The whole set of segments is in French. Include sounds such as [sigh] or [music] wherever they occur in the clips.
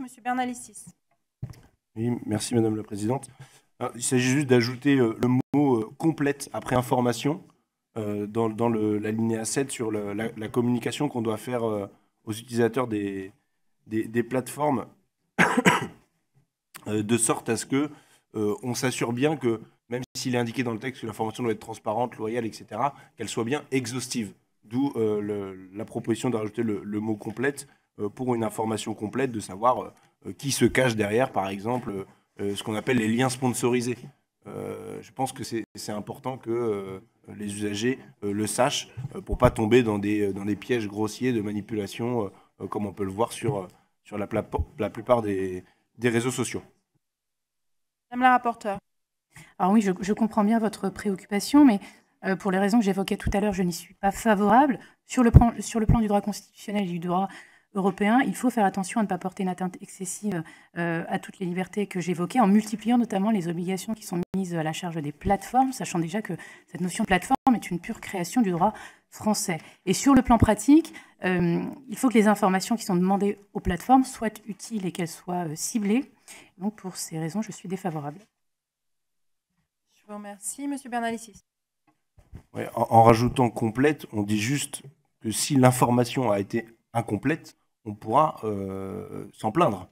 Monsieur Bernalicis. Oui, merci Madame la Présidente. Euh, il s'agit juste d'ajouter euh, le mot euh, complète après information dans, dans l'alinéa 7 sur la, communication qu'on doit faire aux utilisateurs des, plateformes, [coughs] de sorte à ce que on s'assure bien que, même s'il est indiqué dans le texte que l'information doit être transparente, loyale, etc., qu'elle soit bien exhaustive. D'où la proposition de rajouter le mot complète euh, pour une information complète de savoir euh, euh, qui se cache derrière, par exemple, ce qu'on appelle les liens sponsorisés. je pense que c'est important que les usagers le sachent pour pas tomber dans des, dans des pièges grossiers de manipulation comme on peut le voir sur, sur la, la plupart des, des réseaux sociaux. Madame la rapporteure. Alors oui, je, comprends bien votre préoccupation, mais pour les raisons que j'évoquais tout à l'heure, je n'y suis pas favorable. Sur le, plan, sur le plan du droit constitutionnel et du droit européen, il faut faire attention à ne pas porter une atteinte excessive euh, à toutes les libertés que j'évoquais, en multipliant notamment les obligations qui sont mises à la charge des plateformes, sachant déjà que cette notion de plateforme est une pure création du droit français. Et sur le plan pratique, euh, il faut que les informations qui sont demandées aux plateformes soient utiles et qu'elles soient euh, ciblées. Donc pour ces raisons, je suis défavorable. Je vous remercie. Monsieur Bernalicis. en rajoutant complète, on dit juste que si l'information a été incomplète, on pourra euh, s'en plaindre.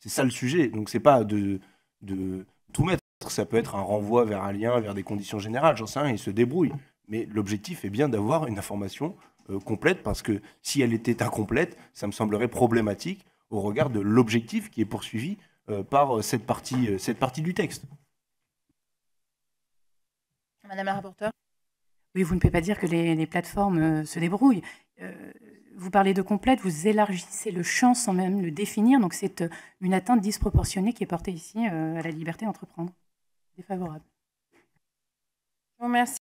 C'est ça le sujet. Donc c'est pas de, de tout mettre. Ça peut être un renvoi vers un lien, vers des conditions générales, j'en sais rien, ils se débrouillent. Mais l'objectif est bien d'avoir une information euh, complète, parce que si elle était incomplète, ça me semblerait problématique au regard de l'objectif qui est poursuivi euh, par cette partie, cette partie du texte. Madame la rapporteure Oui, vous ne pouvez pas dire que les, plateformes se débrouillent vous parlez de complète, vous élargissez le champ sans même le définir. Donc c'est euh, une atteinte disproportionnée qui est portée ici euh, à la liberté d'entreprendre. Défavorable. merci.